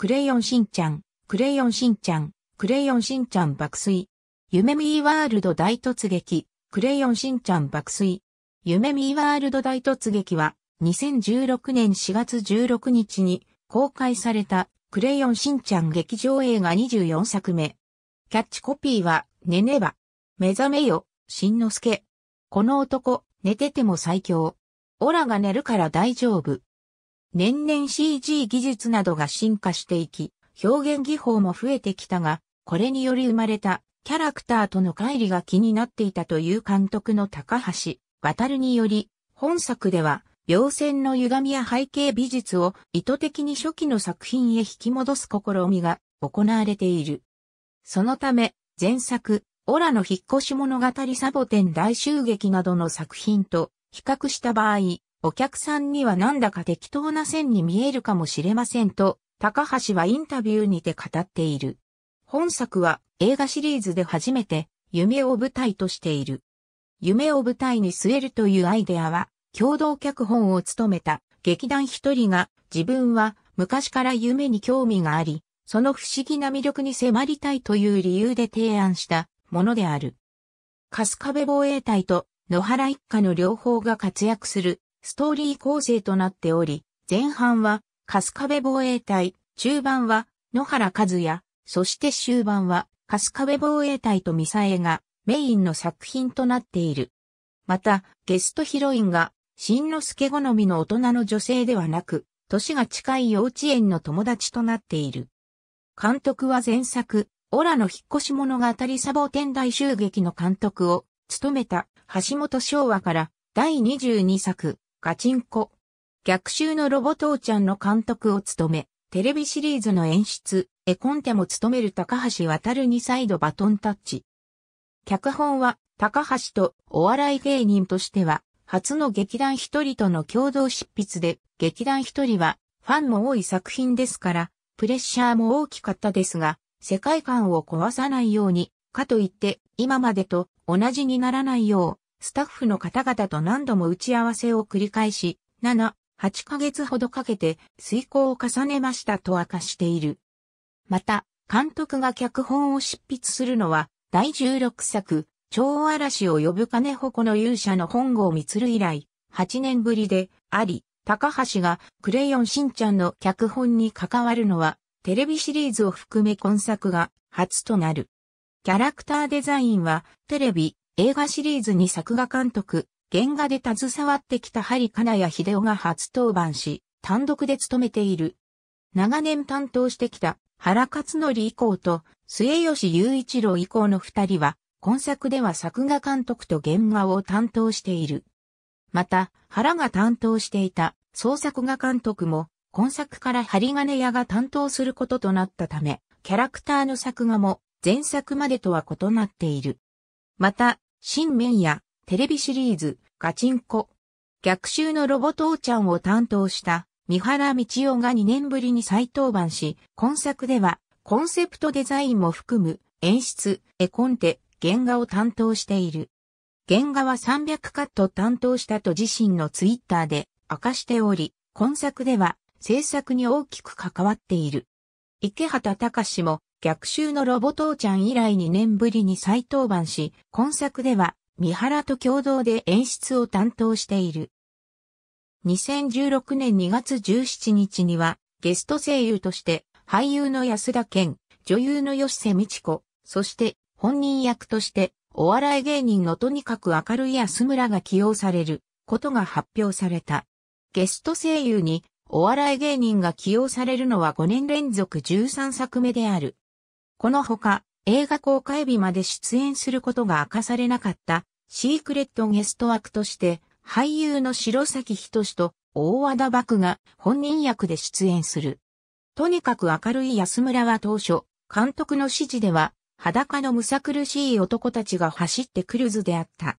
クレヨンしんちゃん、クレヨンしんちゃん、クレヨンしんちゃん爆睡。夢見ワールド大突撃、クレヨンしんちゃん爆睡。夢見ワールド大突撃は、2016年4月16日に公開されたクレヨンしんちゃん劇場映画24作目。キャッチコピーは、寝ねば。目覚めよ、しんのすけ。この男、寝てても最強。オラが寝るから大丈夫。年々 CG 技術などが進化していき、表現技法も増えてきたが、これにより生まれたキャラクターとの乖離が気になっていたという監督の高橋渡により、本作では、描線の歪みや背景美術を意図的に初期の作品へ引き戻す試みが行われている。そのため、前作、オラの引っ越し物語サボテン大襲撃などの作品と比較した場合、お客さんにはなんだか適当な線に見えるかもしれませんと、高橋はインタビューにて語っている。本作は映画シリーズで初めて夢を舞台としている。夢を舞台に据えるというアイデアは、共同脚本を務めた劇団一人が自分は昔から夢に興味があり、その不思議な魅力に迫りたいという理由で提案したものである。春日部防衛隊と野原一家の両方が活躍するストーリー構成となっており、前半は、春日部防衛隊、中盤は、野原和也、そして終盤は、春日部防衛隊とミサエが、メインの作品となっている。また、ゲストヒロインが、新之助好みの大人の女性ではなく、年が近い幼稚園の友達となっている。監督は前作、オラの引っ越し物語サボ天大襲撃の監督を務めた橋本昭和から第22作、ガチンコ。逆襲のロボ父ちゃんの監督を務め、テレビシリーズの演出、絵コンテも務める高橋渡るに再度バトンタッチ。脚本は、高橋とお笑い芸人としては、初の劇団一人との共同執筆で、劇団一人は、ファンも多い作品ですから、プレッシャーも大きかったですが、世界観を壊さないように、かといって、今までと同じにならないよう、スタッフの方々と何度も打ち合わせを繰り返し、7、8ヶ月ほどかけて遂行を重ねましたと明かしている。また、監督が脚本を執筆するのは、第16作、超嵐を呼ぶ金穂の勇者の本郷光以来、8年ぶりで、あり、高橋がクレヨンしんちゃんの脚本に関わるのは、テレビシリーズを含め今作が初となる。キャラクターデザインは、テレビ、映画シリーズに作画監督、原画で携わってきた針金谷秀夫が初登板し、単独で務めている。長年担当してきた原勝則以降と末吉雄一郎以降の二人は、今作では作画監督と原画を担当している。また、原が担当していた創作画監督も、今作から針金屋が担当することとなったため、キャラクターの作画も前作までとは異なっている。また、新面やテレビシリーズ、ガチンコ、逆襲のロボ父ちゃんを担当した三原道夫が2年ぶりに再登板し、今作ではコンセプトデザインも含む演出、絵コンテ、原画を担当している。原画は300カット担当したと自身のツイッターで明かしており、今作では制作に大きく関わっている。池畑隆も逆襲のロボ父ちゃん以来2年ぶりに再登板し、今作では三原と共同で演出を担当している。2016年2月17日にはゲスト声優として俳優の安田健、女優の吉瀬美智子、そして本人役としてお笑い芸人のとにかく明るい安村が起用されることが発表された。ゲスト声優にお笑い芸人が起用されるのは5年連続13作目である。このほか、映画公開日まで出演することが明かされなかったシークレットゲスト枠として、俳優の白崎仁と大和田漠が本人役で出演する。とにかく明るい安村は当初、監督の指示では、裸のむさ苦しい男たちが走ってくる図であった。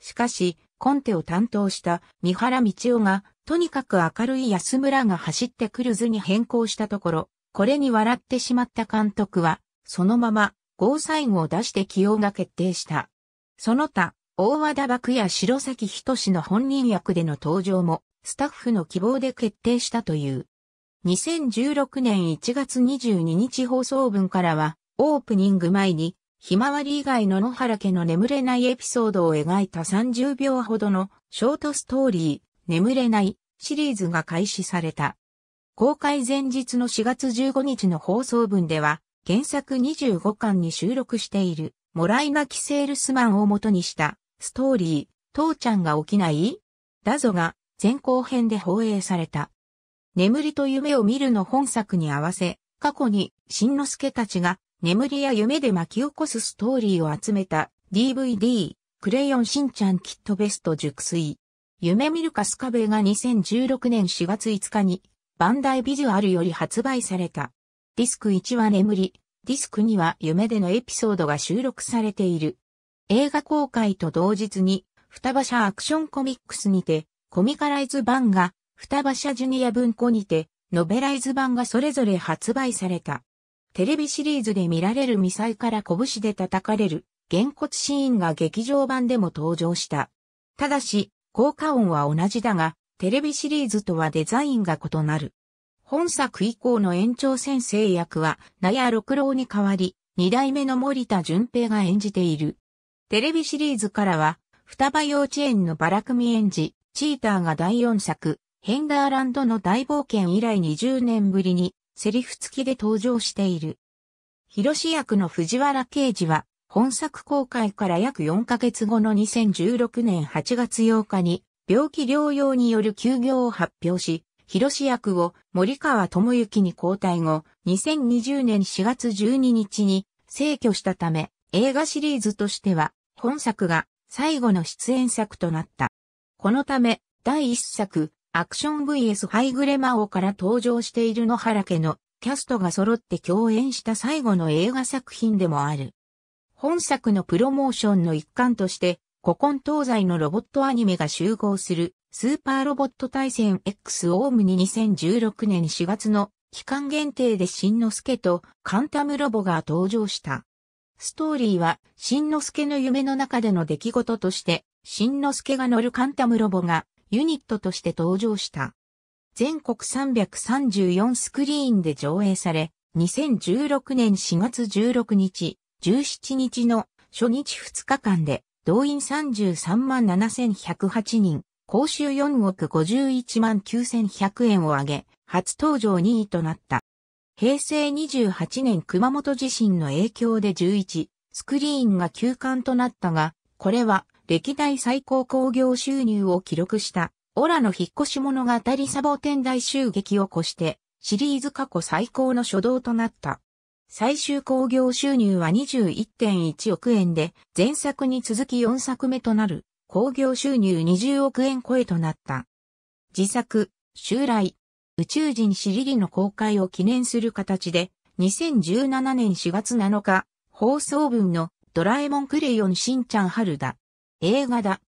しかし、コンテを担当した三原道夫が、とにかく明るい安村が走ってくる図に変更したところ、これに笑ってしまった監督は、そのまま、ゴーサインを出して起用が決定した。その他、大和田幕や白崎仁の本人役での登場も、スタッフの希望で決定したという。2016年1月22日放送分からは、オープニング前に、ひまわり以外の野原家の眠れないエピソードを描いた30秒ほどのショートストーリー、眠れないシリーズが開始された。公開前日の4月15日の放送分では、原作25巻に収録している、もらい泣きセールスマンを元にした、ストーリー、父ちゃんが起きないだぞが、前後編で放映された。眠りと夢を見るの本作に合わせ、過去に、しんのすけたちが、眠りや夢で巻き起こすストーリーを集めた、DVD、クレヨンしんちゃんキットベスト熟睡。夢見るかスカベが2016年4月5日に、バンダイビジュアルより発売された。ディスク1は眠り、ディスク2は夢でのエピソードが収録されている。映画公開と同日に、双葉社アクションコミックスにて、コミカライズ版が、双葉社ジュニア文庫にて、ノベライズ版がそれぞれ発売された。テレビシリーズで見られるミサイから拳で叩かれる、原骨シーンが劇場版でも登場した。ただし、効果音は同じだが、テレビシリーズとはデザインが異なる。本作以降の園長先生役は、納屋六郎に代わり、二代目の森田淳平が演じている。テレビシリーズからは、双葉幼稚園のバラ組演じ、チーターが第四作、ヘンダーランドの大冒険以来20年ぶりに、セリフ付きで登場している。広志役の藤原刑事は、本作公開から約4ヶ月後の2016年8月8日に、病気療養による休業を発表し、広志役を森川智之に交代後、2020年4月12日に逝去したため、映画シリーズとしては、本作が最後の出演作となった。このため、第1作、アクション VS ハイグレマ王から登場している野原家のキャストが揃って共演した最後の映画作品でもある。本作のプロモーションの一環として、古今東西のロボットアニメが集合するスーパーロボット対戦 X オウムに2016年4月の期間限定でしんのすけとカンタムロボが登場した。ストーリーは、しんのすけの夢の中での出来事として、しんのすけが乗るカンタムロボがユニットとして登場した。全国334スクリーンで上映され、2016年4月16日、17日の初日2日間で動員33万7108人、公衆4億51万9100円を上げ、初登場2位となった。平成28年熊本地震の影響で11、スクリーンが休館となったが、これは歴代最高興行収入を記録した、オラの引っ越し物語サボテン大襲撃を越して、シリーズ過去最高の初動となった。最終興行収入は21.1億円で、前作に続き4作目となる興行収入20億円超えとなった。自作、襲来、宇宙人シリリの公開を記念する形で、2017年4月7日、放送分のドラえもんクレヨンしんちゃん春だ。映画だ。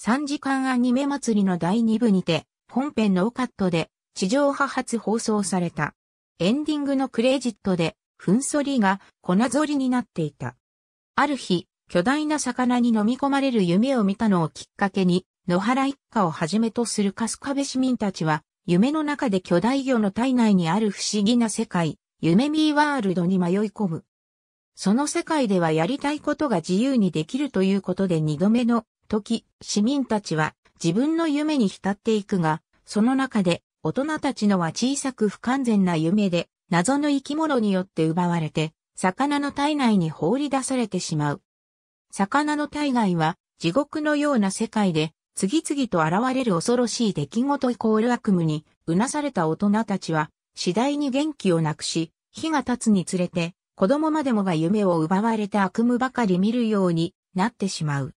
3時間アニメ祭りの第2部にて、本編ノーカットで、地上波初放送された。エンディングのクレジットで、ふんそりが粉ぞりになっていた。ある日、巨大な魚に飲み込まれる夢を見たのをきっかけに、野原一家をはじめとするカスカベ市民たちは、夢の中で巨大魚の体内にある不思議な世界、夢ミーワールドに迷い込む。その世界ではやりたいことが自由にできるということで二度目の時、市民たちは自分の夢に浸っていくが、その中で大人たちのは小さく不完全な夢で、謎の生き物によって奪われて、魚の体内に放り出されてしまう。魚の大害は地獄のような世界で次々と現れる恐ろしい出来事イコール悪夢にうなされた大人たちは次第に元気をなくし、日が経つにつれて子供までもが夢を奪われた悪夢ばかり見るようになってしまう。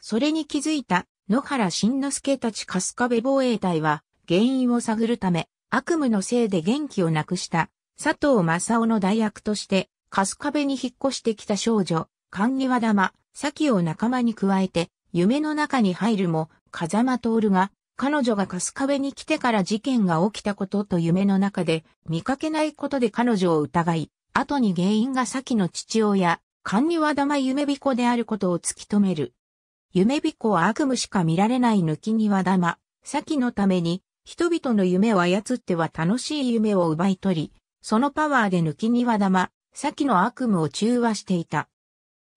それに気づいた野原慎之介たち春日部防衛隊は原因を探るため悪夢のせいで元気をなくした佐藤正夫の代役として春日部に引っ越してきた少女関木和玉、先を仲間に加えて、夢の中に入るも、風間徹が、彼女がスカベに来てから事件が起きたことと夢の中で、見かけないことで彼女を疑い、後に原因が先の父親、関木和玉夢彦であることを突き止める。夢彦は悪夢しか見られない抜きに和玉、先のために、人々の夢を操っては楽しい夢を奪い取り、そのパワーで抜きに和玉、先の悪夢を中和していた。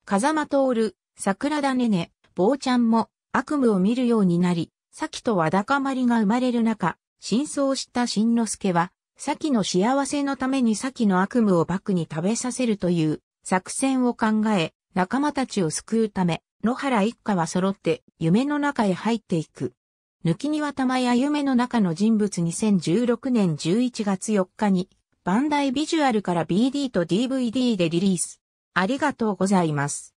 風間徹、桜田ねね、坊ちゃんも悪夢を見るようになり、先とわだかまりが生まれる中、真相を知った新之助は、先の幸せのために先の悪夢をバクに食べさせるという作戦を考え、仲間たちを救うため、野原一家は揃って夢の中へ入っていく。抜きには玉や夢の中の人物2016年11月4日に、バンダイビジュアルから BD と DVD でリリース。ありがとうございます。